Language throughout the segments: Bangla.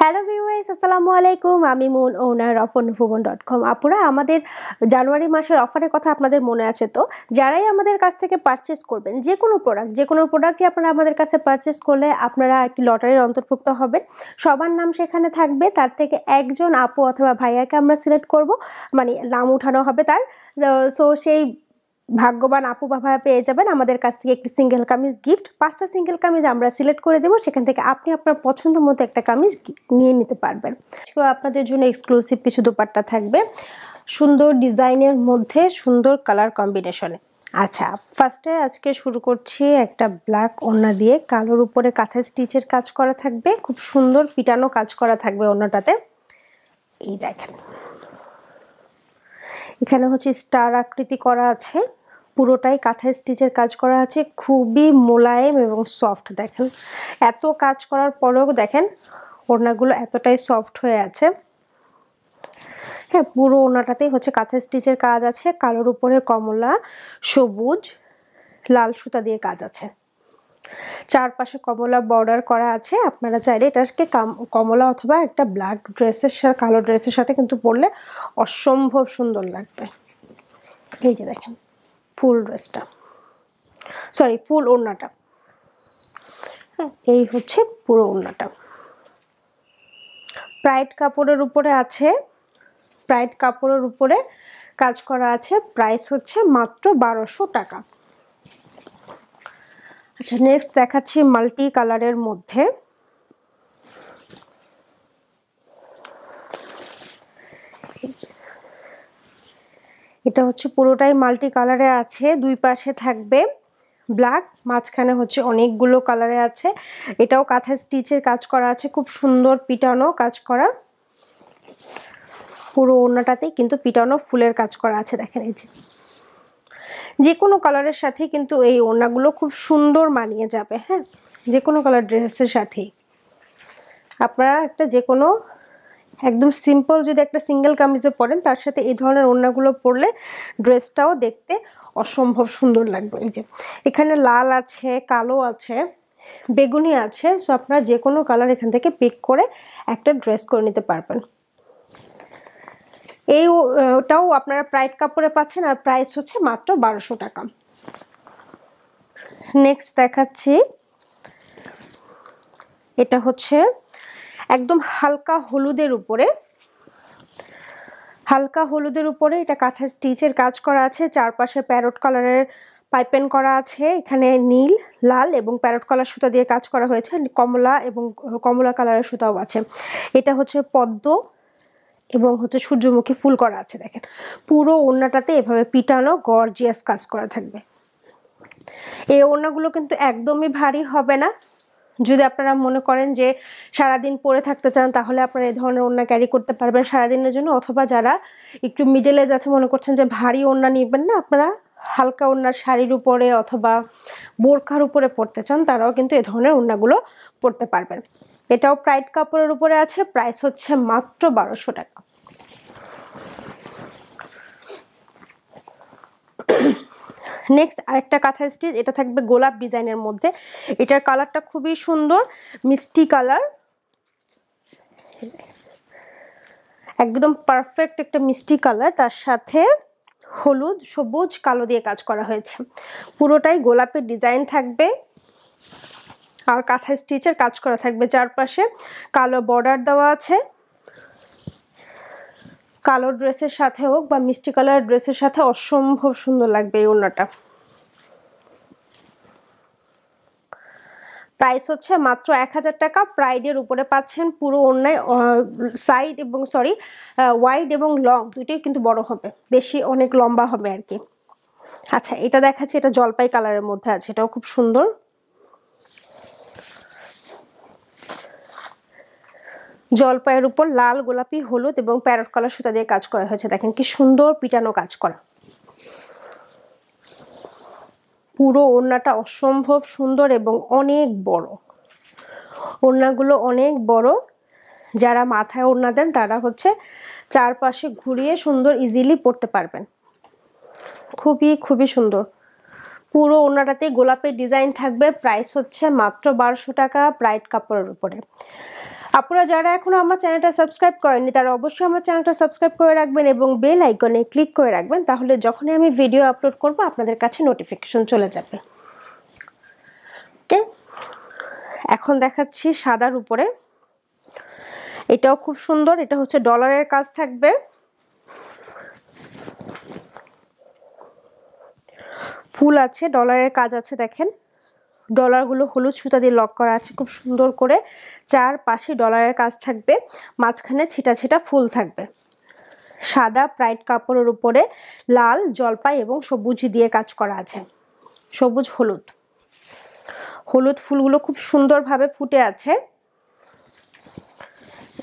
হ্যালো ভিউয়ার্স আসসালামু আলাইকুম আমি Moon owner of Anubhuban dot com আপনারা আমাদের জানুয়ারি মাসের অফারের কথা আপনাদের মনে আছে তো যারাই আমাদের কাছ থেকে পারচেস করবেন যে কোনো প্রোডাক্ট যে কোনো প্রোডাক্টই আপনারা আমাদের কাছে পারচেস করলে আপনারা একটি লটারির অন্তর্ভুক্ত হবেন সবার নাম সেখানে থাকবে তার থেকে একজন আপু অথবা ভাইয়াকে আমরা সিলেক্ট করব মানে নাম উঠানো হবে তার সো সেই ভাগ্যবান আপু বাবা পেয়ে যাবেন আমাদের কাছ থেকে একটি সিঙ্গেল কামিজ গিফট পাঁচটা সিঙ্গেল কামিজ আমরা সিলেক্ট করে দেবো সেখান থেকে আপনি আপনার পছন্দ মতো একটা কামিজ নিয়ে নিতে পারবেন আপনাদের জন্য এক্সক্লুসিভ কিছু দোপাট্টা থাকবে সুন্দর ডিজাইনের মধ্যে সুন্দর কালার কম্বিনেশনে আচ্ছা ফার্স্টে আজকে শুরু করছি একটা ব্ল্যাক ওড়না দিয়ে কালোর উপরে কাঁথা স্টিচের কাজ করা থাকবে খুব সুন্দর পিটানো কাজ করা থাকবে ওড়নাটাতে এই দেখেন এখানে হচ্ছে স্টার আকৃতি করা আছে পুরোটাই কাঁথা স্টিচের কাজ করা আছে খুবই মোলায়েম এবং সফট দেখেন এত কাজ করার পরেও দেখেন ওড়নাগুলো এতটাই সফট হয়ে আছে হ্যাঁ পুরো ওনাটাতেই হচ্ছে কাঁথা স্টিচের কাজ আছে কালোর উপরে কমলা সবুজ লাল সুতা দিয়ে কাজ আছে চারপাশে কমলা বর্ডার করা আছে আপনারা চাইলে এটাকে কমলা অথবা একটা ব্ল্যাক ড্রেসের সাথে কালো ড্রেসের সাথে কিন্তু পরলে অসম্ভব সুন্দর লাগবে এই যে দেখেন ফুল ড্রেসটা সরি ফুল ওড়নাটা হ্যাঁ, এই হচ্ছে পুরো ওড়নাটা প্রাইড কাপড়ের উপরে আছে প্রাইড কাপড়ের উপরে কাজ করা আছে প্রাইস হচ্ছে মাত্র বারোশো টাকা আচ্ছা নেক্সট দেখাচ্ছি মাল্টি কালারের মধ্যে এটা হচ্ছে পুরোটাই মাল্টি কালারে আছে দুই পাশে থাকবে ব্ল্যাক মাঝখানে হচ্ছে অনেকগুলো কালারে আছে এটাও কাঁথা স্টিচের কাজ করা আছে খুব সুন্দর পিটানো কাজ করা পুরো ওড়নাটাতেই কিন্তু পিটানো ফুলের কাজ করা আছে দেখেন এই যে যে কোনো কালারের সাথে কিন্তু এই ওড়নাগুলো খুব সুন্দর মানিয়ে যাবে হ্যাঁ যে কোনো কালার ড্রেসের সাথেই আপনারা একটা যে কোনো একদম সিম্পল যদি একটা সিঙ্গেল কামিজে পরেন তার সাথে এই ধরনের ওড়নাগুলো পরলে ড্রেসটাও দেখতে অসম্ভব সুন্দর লাগবে এই যে এখানে লাল আছে কালো আছে বেগুনি আছে সো আপনারা যে কোনো কালার এখান থেকে পিক করে একটা ড্রেস করে নিতে পারবেন এই ওটাও আপনারা প্রাইড কাপড়ে পাচ্ছেন আর প্রাইস হচ্ছে মাত্র বারোশো টাকা নেক্সট দেখাচ্ছি এটা হচ্ছে একদম হালকা হলুদের উপরে হালকা হলুদের উপরে এটা কাঁথা স্টিচের কাজ করা আছে চারপাশে প্যারট কালারের পাইপেন করা আছে এখানে নীল লাল এবং প্যারট কালার সুতা দিয়ে কাজ করা হয়েছে কমলা এবং কমলা কালারের সুতাও আছে এটা হচ্ছে পদ্ম এবং হচ্ছে সূর্যমুখী ফুল করা আছে দেখেন পুরো ওড়নাটাতে এভাবে পিটানো গর্জিয়াস কাজ করা থাকবে এই ওড়নাগুলো কিন্তু একদমই ভারী হবে না যদি আপনারা মনে করেন যে সারাদিন পরে থাকতে চান তাহলে আপনারা এই ধরনের ওড়না ক্যারি করতে পারবেন সারাদিনের জন্য অথবা যারা একটু মিডল এজ আছে মনে করছেন যে ভারী ওড়না নেবেন না আপনারা হালকা ওড়নার শাড়ির উপরে অথবা বোরখার উপরে পরতে চান তারাও কিন্তু এ ধরনের ওড়নাগুলো পরতে পারবেন এটাও প্রাইড কাপড়ের উপরে আছে প্রাইস হচ্ছে মাত্র বারোশো টাকা নেক্সট আরেকটা কাঁথা স্টিচ এটা থাকবে গোলাপ ডিজাইনের মধ্যে এটার কালারটা খুবই সুন্দর মিষ্টি কালার একদম পারফেক্ট একটা মিষ্টি কালার তার সাথে হলুদ সবুজ কালো দিয়ে কাজ করা হয়েছে পুরোটাই গোলাপের ডিজাইন থাকবে আর কাঁথা স্টিচের কাজ করা থাকবে চারপাশে কালো বর্ডার দেওয়া আছে কালো ড্রেসের সাথে হোক বা মিষ্টি কালার ড্রেসের সাথে অসম্ভব সুন্দর লাগবে এই ওড়নাটা প্রাইস হচ্ছে মাত্র এক হাজার টাকা প্রাইডের উপরে পাচ্ছেন পুরো অন্যায় সাইড এবং সরি ওয়াইড এবং লং দুইটাই কিন্তু বড় হবে বেশি অনেক লম্বা হবে আর কি আচ্ছা এটা দেখাচ্ছে এটা জলপাই কালারের মধ্যে আছে এটাও খুব সুন্দর জলপাইয়ের উপর লাল গোলাপি হলুদ এবং প্যারট কলার সুতা দিয়ে কাজ করা হয়েছে দেখেন কি সুন্দর পিটানো কাজ করা পুরো ওড়নাটা অসম্ভব সুন্দর এবং অনেক বড় ওড়নাগুলো অনেক বড় যারা মাথায় ওড়না দেন তারা হচ্ছে চারপাশে ঘুরিয়ে সুন্দর ইজিলি পড়তে পারবেন খুবই খুবই সুন্দর পুরো ওড়নাটাতেই গোলাপের ডিজাইন থাকবে প্রাইস হচ্ছে মাত্র বারোশো টাকা ব্রাইট কাপড়ের উপরে আপনারা যারা এখনও আমার চ্যানেলটা সাবস্ক্রাইব করেননি তারা অবশ্যই আমার চ্যানেলটা সাবস্ক্রাইব করে রাখবেন এবং বেল আইকনে ক্লিক করে রাখবেন তাহলে যখনই আমি ভিডিও আপলোড করব আপনাদের কাছে নোটিফিকেশন চলে যাবে ওকে এখন দেখাচ্ছি সাদার উপরে এটাও খুব সুন্দর এটা হচ্ছে ডলারের কাজ থাকবে ফুল আছে ডলারের কাজ আছে দেখেন ডলারগুলো হলুদ সুতা দিয়ে লক করা আছে খুব সুন্দর করে চার পাশে ডলারের কাজ থাকবে মাঝখানে ছিটা ছিটা ফুল থাকবে সাদা প্রাইট কাপড়ের উপরে লাল জলপাই এবং সবুজ দিয়ে কাজ করা আছে সবুজ হলুদ হলুদ ফুলগুলো খুব সুন্দরভাবে ফুটে আছে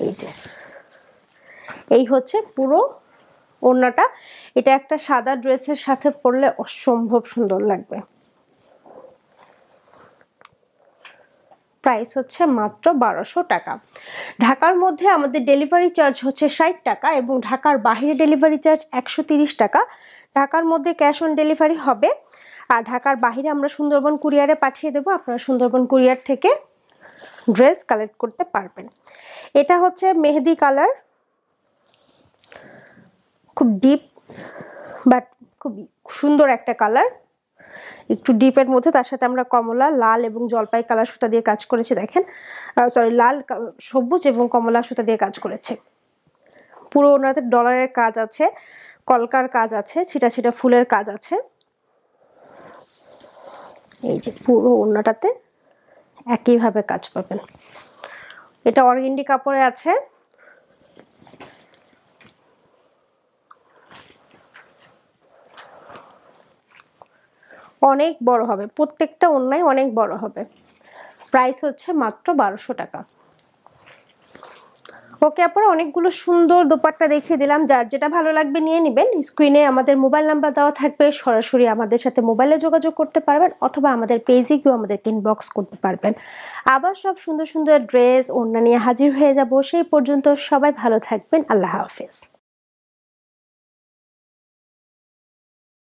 এই যে এই হচ্ছে পুরো ওড়নাটা এটা একটা সাদা ড্রেসের সাথে পরলে অসম্ভব সুন্দর লাগবে প্রাইস হচ্ছে মাত্র বারোশো টাকা ঢাকার মধ্যে আমাদের ডেলিভারি চার্জ হচ্ছে ষাট টাকা এবং ঢাকার বাহিরে ডেলিভারি চার্জ একশো টাকা ঢাকার মধ্যে ক্যাশ অন ডেলিভারি হবে আর ঢাকার বাহিরে আমরা সুন্দরবন কুরিয়ারে পাঠিয়ে দেবো আপনারা সুন্দরবন কুরিয়ার থেকে ড্রেস কালেক্ট করতে পারবেন এটা হচ্ছে মেহেদি কালার খুব ডিপ বাট খুব সুন্দর একটা কালার একটু ডিপের মধ্যে তার সাথে আমরা কমলা লাল এবং জলপাই কালার সুতা দিয়ে কাজ করেছি দেখেন সরি লাল সবুজ এবং কমলা সুতা দিয়ে কাজ করেছে পুরো ওনাদের ডলারের কাজ আছে কলকার কাজ আছে ছিটা ছিটা ফুলের কাজ আছে এই যে পুরো ওড়নাটাতে একইভাবে কাজ পাবেন এটা অরগিন্ডি কাপড়ে আছে অনেক বড় হবে প্রত্যেকটা অন্যায় অনেক বড় হবে প্রাইস হচ্ছে মাত্র বারোশো টাকা ওকে আপনার অনেকগুলো সুন্দর দোপাট্টা দেখিয়ে দিলাম যার যেটা ভালো লাগবে নিয়ে নেবেন স্ক্রিনে আমাদের মোবাইল নাম্বার দেওয়া থাকবে সরাসরি আমাদের সাথে মোবাইলে যোগাযোগ করতে পারবেন অথবা আমাদের পেজে গিয়েও আমাদেরকে ইনবক্স করতে পারবেন আবার সব সুন্দর সুন্দর ড্রেস অন্য নিয়ে হাজির হয়ে যাবো সেই পর্যন্ত সবাই ভালো থাকবেন আল্লাহ হাফেজ